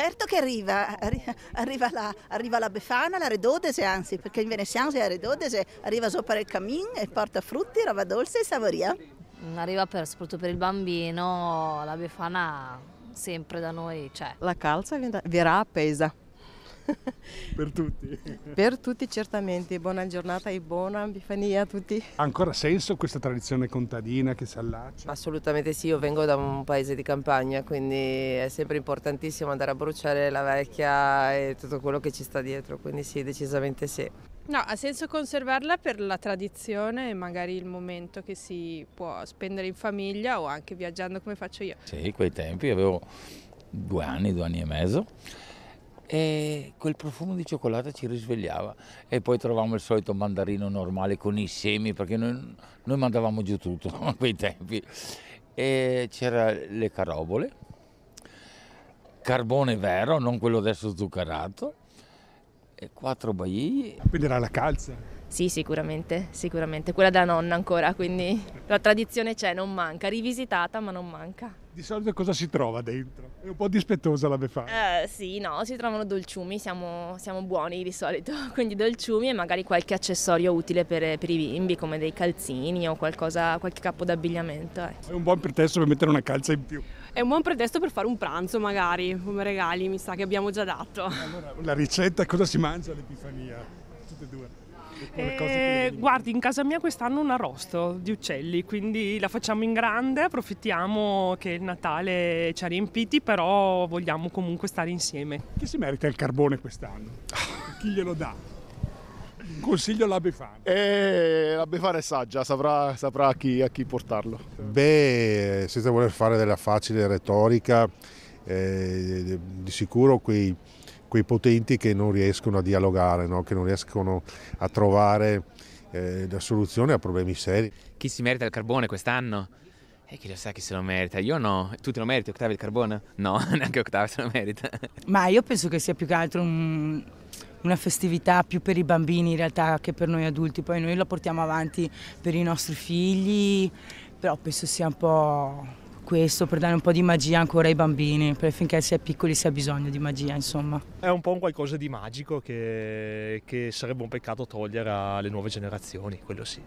certo che arriva, arriva la, arriva la Befana, la Redodese anzi, perché in Veneziano la Redodese arriva sopra il cammin e porta frutti, roba dolce e savoria. Mm, arriva per, soprattutto per il bambino, la Befana sempre da noi c'è. Cioè. La calza verrà appesa per tutti. Per tutti certamente, buona giornata e buona Bifania a tutti. Ha ancora senso questa tradizione contadina che si allaccia? Assolutamente sì, io vengo da un paese di campagna, quindi è sempre importantissimo andare a bruciare la vecchia e tutto quello che ci sta dietro, quindi sì, decisamente sì. No, ha senso conservarla per la tradizione e magari il momento che si può spendere in famiglia o anche viaggiando come faccio io. Sì, quei tempi avevo due anni, due anni e mezzo e quel profumo di cioccolata ci risvegliava e poi trovavamo il solito mandarino normale con i semi perché noi, noi mandavamo giù tutto a quei tempi e c'era le carobole carbone vero non quello adesso zuccherato e quattro baigli quindi era la calza sì, sicuramente, sicuramente. Quella della nonna ancora, quindi la tradizione c'è, non manca, rivisitata ma non manca. Di solito cosa si trova dentro? È un po' dispettosa la befana. Eh, sì, no, si trovano dolciumi, siamo, siamo, buoni di solito, quindi dolciumi e magari qualche accessorio utile per, per i bimbi, come dei calzini o qualcosa, qualche capo d'abbigliamento. Eh. È un buon pretesto per mettere una calza in più. È un buon pretesto per fare un pranzo magari, come regali, mi sa che abbiamo già dato. Allora, la ricetta cosa si mangia all'Epifania? tutte e due? Eh, guardi, in casa mia quest'anno un arrosto di uccelli, quindi la facciamo in grande, approfittiamo che il Natale ci ha riempiti, però vogliamo comunque stare insieme. Chi si merita il carbone quest'anno? Chi glielo dà? Consiglio alla Befana. Eh, la Befana è saggia, saprà, saprà a, chi, a chi portarlo. Beh, senza voler fare della facile retorica, eh, di sicuro qui quei potenti che non riescono a dialogare, no? che non riescono a trovare eh, la soluzione a problemi seri. Chi si merita il carbone quest'anno? E eh, chi lo sa chi se lo merita? Io no. Tu te lo meriti, Ottavio, il carbone? No, neanche Ottavio se lo merita. Ma io penso che sia più che altro un, una festività più per i bambini in realtà che per noi adulti. Poi noi la portiamo avanti per i nostri figli, però penso sia un po' questo, per dare un po' di magia ancora ai bambini, perché finché si è piccoli si ha bisogno di magia, insomma. È un po' un qualcosa di magico che, che sarebbe un peccato togliere alle nuove generazioni, quello sì.